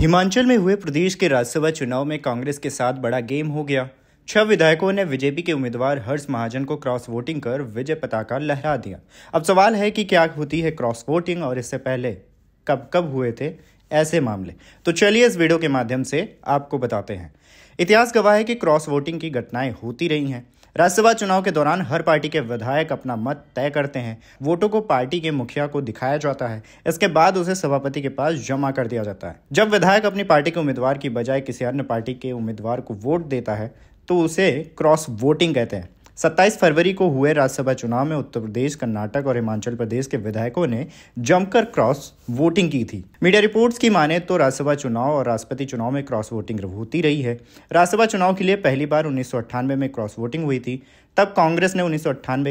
हिमाचल में हुए प्रदेश के राज्यसभा चुनाव में कांग्रेस के साथ बड़ा गेम हो गया छह विधायकों ने बीजेपी के उम्मीदवार हर्ष महाजन को क्रॉस वोटिंग कर विजय पताका लहरा दिया अब सवाल है कि क्या होती है क्रॉस वोटिंग और इससे पहले कब कब हुए थे ऐसे मामले तो चलिए इस वीडियो के माध्यम से आपको बताते हैं इतिहास गवाह है कि क्रॉस वोटिंग की घटनाएं होती रही हैं राज्यसभा चुनाव के दौरान हर पार्टी के विधायक अपना मत तय करते हैं वोटों को पार्टी के मुखिया को दिखाया जाता है इसके बाद उसे सभापति के पास जमा कर दिया जाता है जब विधायक अपनी पार्टी के उम्मीदवार की बजाय किसी अन्य पार्टी के उम्मीदवार को वोट देता है तो उसे क्रॉस वोटिंग कहते हैं 27 फरवरी को हुए राज्यसभा चुनाव में उत्तर प्रदेश कर्नाटक और हिमाचल प्रदेश के विधायकों ने जमकर क्रॉस वोटिंग की थी मीडिया रिपोर्ट्स की माने तो राज्यसभा चुनाव और राष्ट्रपति चुनाव में क्रॉस वोटिंग होती रही है राज्यसभा चुनाव के लिए पहली बार उन्नीस में क्रॉस वोटिंग हुई थी तब कांग्रेस ने उन्नीस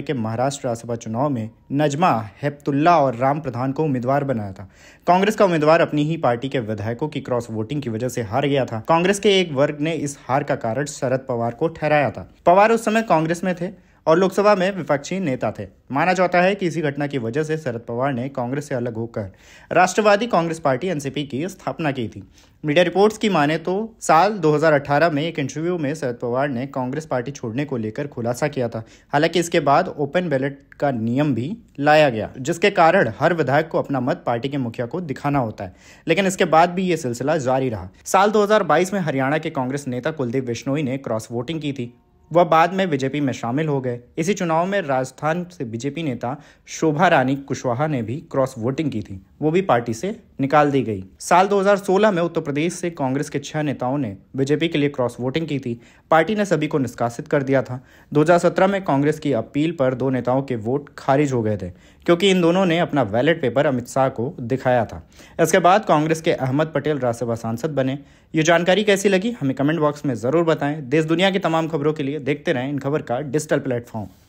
के महाराष्ट्र राज्यसभा चुनाव में नजमा हेपतुल्ला और राम प्रधान को उम्मीदवार बनाया था कांग्रेस का उम्मीदवार अपनी ही पार्टी के विधायकों की क्रॉस वोटिंग की वजह से हार गया था कांग्रेस के एक वर्ग ने इस हार का कारण शरद पवार को ठहराया था पवार उस समय कांग्रेस में थे और लोकसभा में विपक्षी नेता थे माना जाता है कि इसी घटना की वजह से शरद पवार ने कांग्रेस से अलग होकर राष्ट्रवादी कांग्रेस पार्टी एनसीपी की स्थापना की थी मीडिया रिपोर्ट्स की माने तो साल 2018 में एक इंटरव्यू में शरद पवार ने कांग्रेस पार्टी छोड़ने को लेकर खुलासा किया था हालांकि इसके बाद ओपन बैलेट का नियम भी लाया गया जिसके कारण हर विधायक को अपना मत पार्टी के मुखिया को दिखाना होता है लेकिन इसके बाद भी ये सिलसिला जारी रहा साल दो में हरियाणा के कांग्रेस नेता कुलदीप बिश्नोई ने क्रॉस वोटिंग की थी वह बाद में बीजेपी में शामिल हो गए इसी चुनाव में राजस्थान से बीजेपी नेता शोभा रानी कुशवाहा ने भी क्रॉस वोटिंग की थी वो भी पार्टी से निकाल दी गई साल 2016 में उत्तर प्रदेश से कांग्रेस के छह नेताओं ने बीजेपी के लिए क्रॉस वोटिंग की थी पार्टी ने सभी को निष्कासित कर दिया था 2017 में कांग्रेस की अपील पर दो नेताओं के वोट खारिज हो गए थे क्योंकि इन दोनों ने अपना वैलेट पेपर अमित शाह को दिखाया था इसके बाद कांग्रेस के अहमद पटेल राज्यसभा सांसद बने ये जानकारी कैसी लगी हमें कमेंट बॉक्स में ज़रूर बताएं देश दुनिया की तमाम खबरों के लिए देखते रहें इन खबर का डिजिटल प्लेटफॉर्म